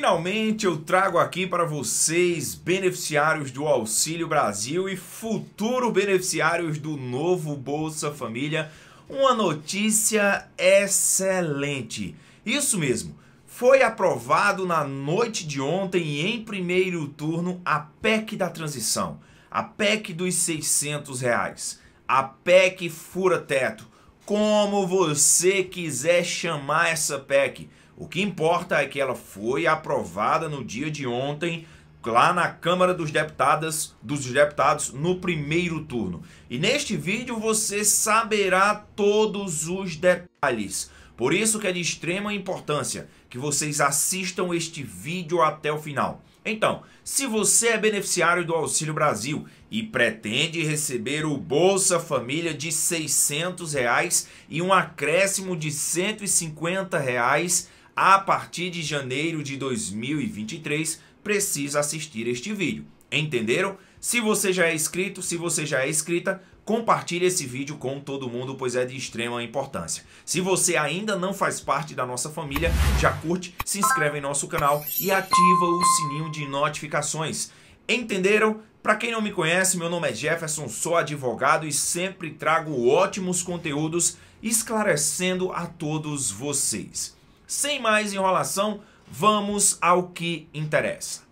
Finalmente eu trago aqui para vocês, beneficiários do Auxílio Brasil e futuro beneficiários do novo Bolsa Família, uma notícia excelente. Isso mesmo, foi aprovado na noite de ontem, em primeiro turno, a PEC da transição, a PEC dos 600 reais, a PEC fura-teto, como você quiser chamar essa PEC o que importa é que ela foi aprovada no dia de ontem lá na Câmara dos Deputados, dos Deputados no primeiro turno. E neste vídeo você saberá todos os detalhes. Por isso que é de extrema importância que vocês assistam este vídeo até o final. Então, se você é beneficiário do Auxílio Brasil e pretende receber o Bolsa Família de R$ 600 reais e um acréscimo de R$ 150 reais a partir de janeiro de 2023 precisa assistir este vídeo. Entenderam? Se você já é inscrito, se você já é inscrita, compartilhe esse vídeo com todo mundo, pois é de extrema importância. Se você ainda não faz parte da nossa família, já curte, se inscreve em nosso canal e ativa o sininho de notificações. Entenderam? Para quem não me conhece, meu nome é Jefferson, sou advogado e sempre trago ótimos conteúdos esclarecendo a todos vocês. Sem mais enrolação, vamos ao que interessa.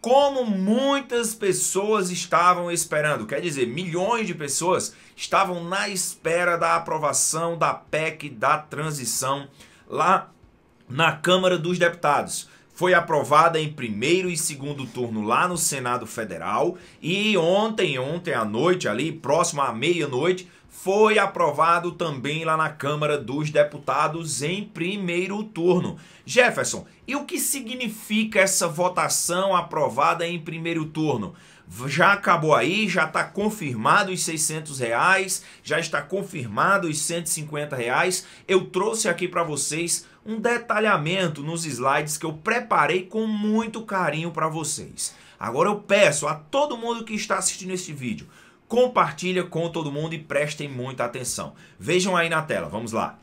Como muitas pessoas estavam esperando, quer dizer, milhões de pessoas estavam na espera da aprovação da PEC da transição lá na Câmara dos Deputados foi aprovada em primeiro e segundo turno lá no Senado Federal e ontem, ontem à noite ali, próximo à meia-noite, foi aprovado também lá na Câmara dos Deputados em primeiro turno. Jefferson, e o que significa essa votação aprovada em primeiro turno? Já acabou aí, já está confirmado os 600 reais, já está confirmado os 150 reais. Eu trouxe aqui para vocês um detalhamento nos slides que eu preparei com muito carinho para vocês. Agora eu peço a todo mundo que está assistindo este vídeo, compartilha com todo mundo e prestem muita atenção. Vejam aí na tela, vamos lá.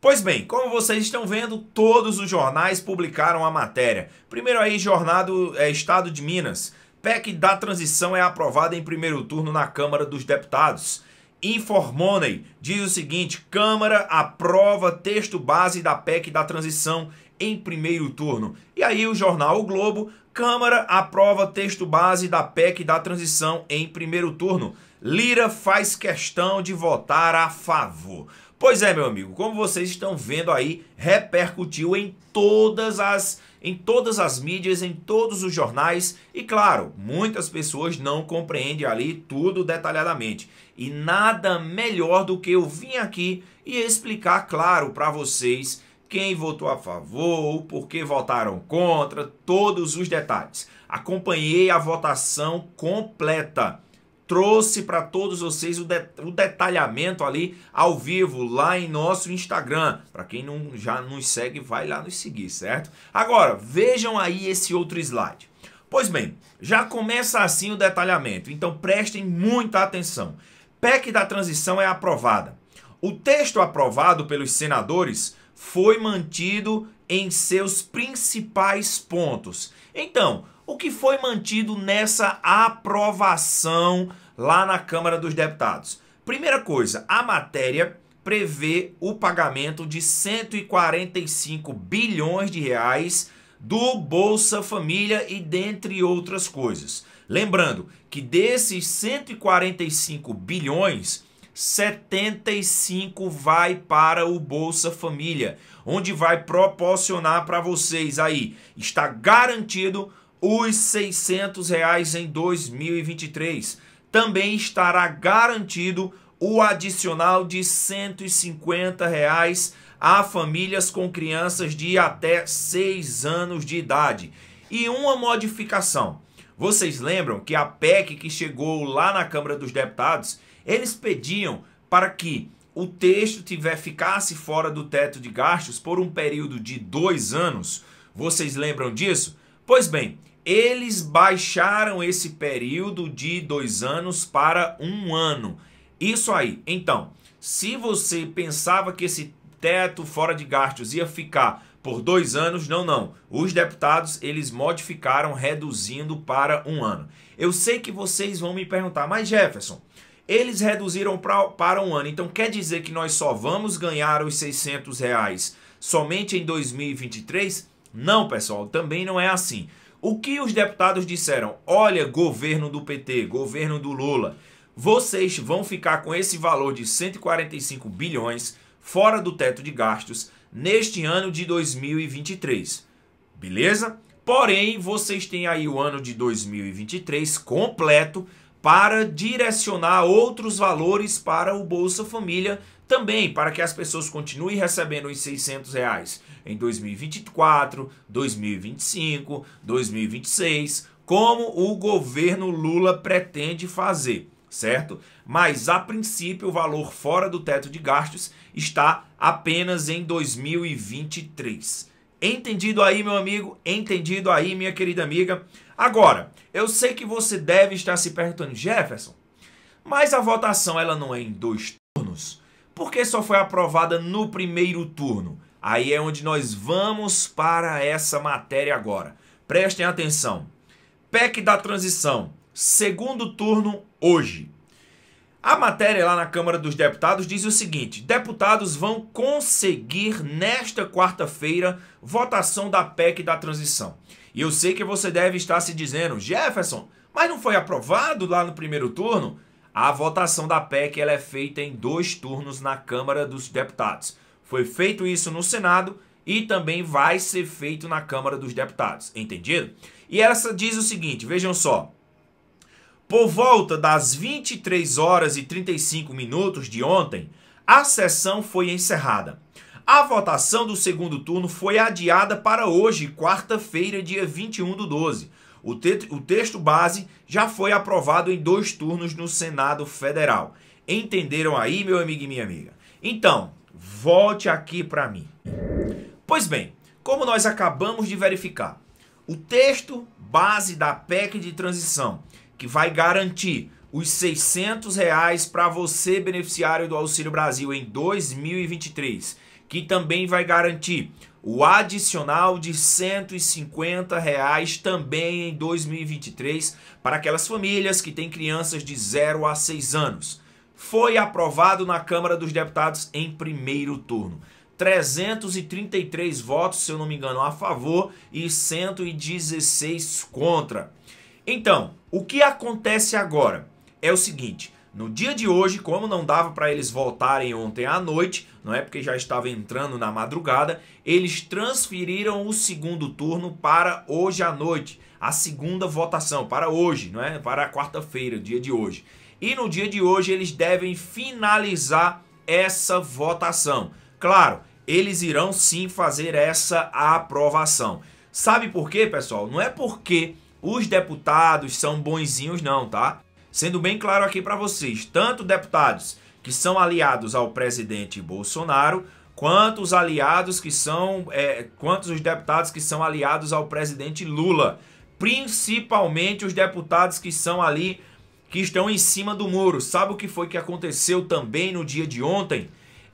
Pois bem, como vocês estão vendo, todos os jornais publicaram a matéria. Primeiro aí, jornado é, Estado de Minas. PEC da transição é aprovada em primeiro turno na Câmara dos Deputados. Informonei diz o seguinte: Câmara aprova texto base da PEC da transição em primeiro turno. E aí o jornal o Globo Câmara aprova texto base da PEC da transição em primeiro turno. Lira faz questão de votar a favor. Pois é, meu amigo, como vocês estão vendo aí, repercutiu em todas as em todas as mídias, em todos os jornais e claro, muitas pessoas não compreendem ali tudo detalhadamente. E nada melhor do que eu vir aqui e explicar claro para vocês quem votou a favor, por que votaram contra, todos os detalhes. Acompanhei a votação completa. Trouxe para todos vocês o, de, o, detalhamento ali ao vivo lá em nosso Instagram. Para quem não já nos segue, vai lá nos seguir, certo? Agora, vejam aí esse outro slide. Pois bem, já começa assim o detalhamento, então prestem muita atenção. PEC da transição é aprovada. O texto aprovado pelos senadores foi mantido em seus principais pontos. Então, o que foi mantido nessa aprovação lá na Câmara dos Deputados? Primeira coisa, a matéria prevê o pagamento de 145 bilhões de reais do Bolsa Família e dentre outras coisas. Lembrando que desses 145 bilhões, 75 vai para o Bolsa Família, onde vai proporcionar para vocês aí, está garantido os 600 reais em 2023. Também estará garantido o adicional de 150 reais a famílias com crianças de até 6 anos de idade. E uma modificação. Vocês lembram que a PEC que chegou lá na Câmara dos Deputados eles pediam para que o texto tiver ficasse fora do teto de gastos por um período de dois anos. Vocês lembram disso? Pois bem, eles baixaram esse período de dois anos para um ano. Isso aí. Então, se você pensava que esse teto fora de gastos ia ficar por dois anos, não, não. Os deputados eles modificaram, reduzindo para um ano. Eu sei que vocês vão me perguntar, mas Jefferson, eles reduziram pra, para um ano. Então quer dizer que nós só vamos ganhar os 600 reais somente em 2023? Não, pessoal, também não é assim. O que os deputados disseram? Olha, governo do PT, governo do Lula, vocês vão ficar com esse valor de 145 bilhões fora do teto de gastos neste ano de 2023. Beleza? Porém, vocês têm aí o ano de 2023 completo para direcionar outros valores para o Bolsa Família também, para que as pessoas continuem recebendo os 600 reais em 2024, 2025, 2026, como o governo Lula pretende fazer, certo? Mas a princípio o valor fora do teto de gastos está apenas em 2023. Entendido aí, meu amigo? Entendido aí, minha querida amiga? Agora, eu sei que você deve estar se perguntando, Jefferson, mas a votação ela não é em dois turnos? Por que só foi aprovada no primeiro turno? Aí é onde nós vamos para essa matéria agora. Prestem atenção. PEC da transição, segundo turno hoje. A matéria lá na Câmara dos Deputados diz o seguinte: deputados vão conseguir nesta quarta-feira votação da PEC da transição. E eu sei que você deve estar se dizendo, Jefferson, mas não foi aprovado lá no primeiro turno? A votação da PEC ela é feita em dois turnos na Câmara dos Deputados. Foi feito isso no Senado e também vai ser feito na Câmara dos Deputados, entendido? E essa diz o seguinte, vejam só. Por volta das 23 horas e 35 minutos de ontem, a sessão foi encerrada. A votação do segundo turno foi adiada para hoje, quarta-feira, dia 21 do 12. O, te o texto base já foi aprovado em dois turnos no Senado Federal. Entenderam aí, meu amigo e minha amiga? Então, volte aqui para mim. Pois bem, como nós acabamos de verificar, o texto base da PEC de transição, que vai garantir os 600 reais para você, beneficiário do Auxílio Brasil, em 2023 que também vai garantir o adicional de R$ 150 reais também em 2023 para aquelas famílias que têm crianças de 0 a 6 anos. Foi aprovado na Câmara dos Deputados em primeiro turno. 333 votos, se eu não me engano, a favor e 116 contra. Então, o que acontece agora é o seguinte: no dia de hoje, como não dava para eles voltarem ontem à noite, não é porque já estava entrando na madrugada, eles transferiram o segundo turno para hoje à noite, a segunda votação para hoje, não é? Para quarta-feira, dia de hoje. E no dia de hoje eles devem finalizar essa votação. Claro, eles irão sim fazer essa aprovação. Sabe por quê, pessoal? Não é porque os deputados são bonzinhos não, tá? Sendo bem claro aqui para vocês, tanto deputados que são aliados ao presidente Bolsonaro, quanto os aliados que são, é, os deputados que são aliados ao presidente Lula, principalmente os deputados que são ali que estão em cima do muro. Sabe o que foi que aconteceu também no dia de ontem?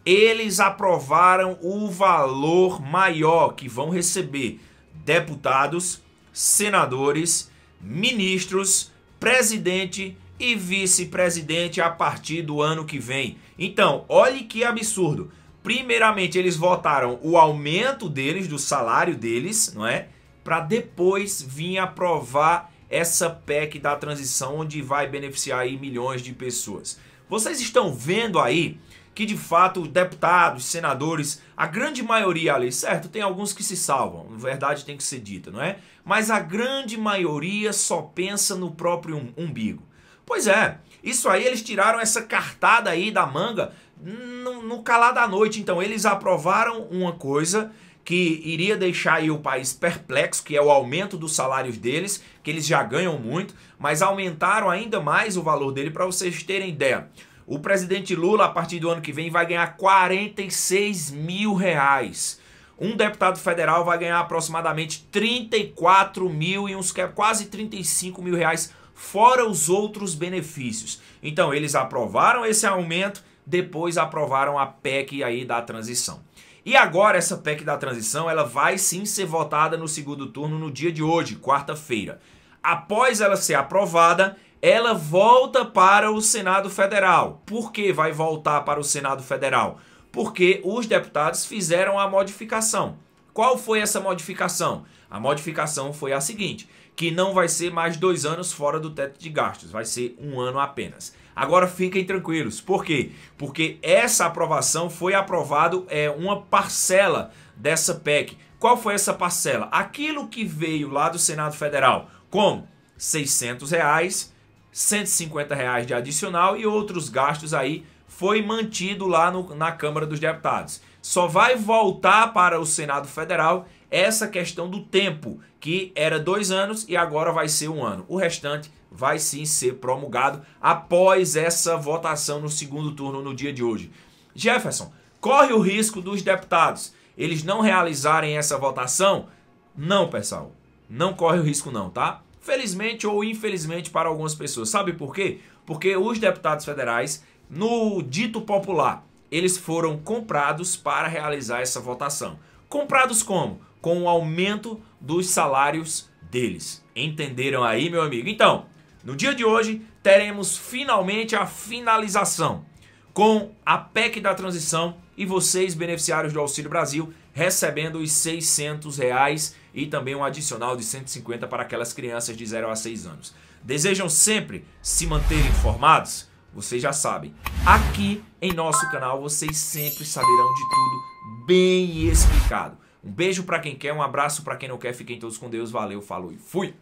Eles aprovaram o valor maior que vão receber deputados, senadores, ministros, presidente e vice-presidente a partir do ano que vem. Então, olhe que absurdo. Primeiramente, eles votaram o aumento deles, do salário deles, não é? Para depois vir aprovar essa PEC da transição, onde vai beneficiar aí milhões de pessoas. Vocês estão vendo aí que de fato deputados, senadores, a grande maioria ali, certo? Tem alguns que se salvam, verdade tem que ser dita, não é? Mas a grande maioria só pensa no próprio umbigo. Pois é, isso aí eles tiraram essa cartada aí da manga no, no calar da noite. Então eles aprovaram uma coisa que iria deixar o país perplexo, que é o aumento dos salários deles, que eles já ganham muito, mas aumentaram ainda mais o valor dele para vocês terem ideia. O presidente Lula, a partir do ano que vem, vai ganhar 46 mil reais. Um deputado federal vai ganhar aproximadamente 34 mil e uns é quase 35 mil reais fora os outros benefícios. Então, eles aprovaram esse aumento, depois aprovaram a PEC aí da transição. E agora essa PEC da transição, ela vai sim ser votada no segundo turno no dia de hoje, quarta-feira. Após ela ser aprovada, ela volta para o Senado Federal. Por que vai voltar para o Senado Federal? Porque os deputados fizeram a modificação. Qual foi essa modificação? A modificação foi a seguinte: que não vai ser mais dois anos fora do teto de gastos, vai ser um ano apenas. Agora fiquem tranquilos, por quê? Porque essa aprovação foi aprovado é, uma parcela dessa PEC. Qual foi essa parcela? Aquilo que veio lá do Senado Federal, como 600 reais, 150 reais de adicional e outros gastos aí, foi mantido lá no, na Câmara dos Deputados. Só vai voltar para o Senado Federal essa questão do tempo, que era dois anos e agora vai ser um ano. O restante vai sim ser promulgado após essa votação no segundo turno no dia de hoje. Jefferson, corre o risco dos deputados eles não realizarem essa votação? Não, pessoal, não corre o risco não, tá? Felizmente ou infelizmente para algumas pessoas. Sabe por quê? Porque os deputados federais, no dito popular, eles foram comprados para realizar essa votação. Comprados como? com o aumento dos salários deles. Entenderam aí, meu amigo? Então, no dia de hoje, teremos finalmente a finalização com a PEC da transição e vocês, beneficiários do Auxílio Brasil, recebendo os 600 reais e também um adicional de 150 para aquelas crianças de 0 a 6 anos. Desejam sempre se manter informados? Vocês já sabem. Aqui em nosso canal vocês sempre saberão de tudo bem explicado. Um beijo para quem quer, um abraço para quem não quer. Fiquem todos com Deus. Valeu, falou e fui.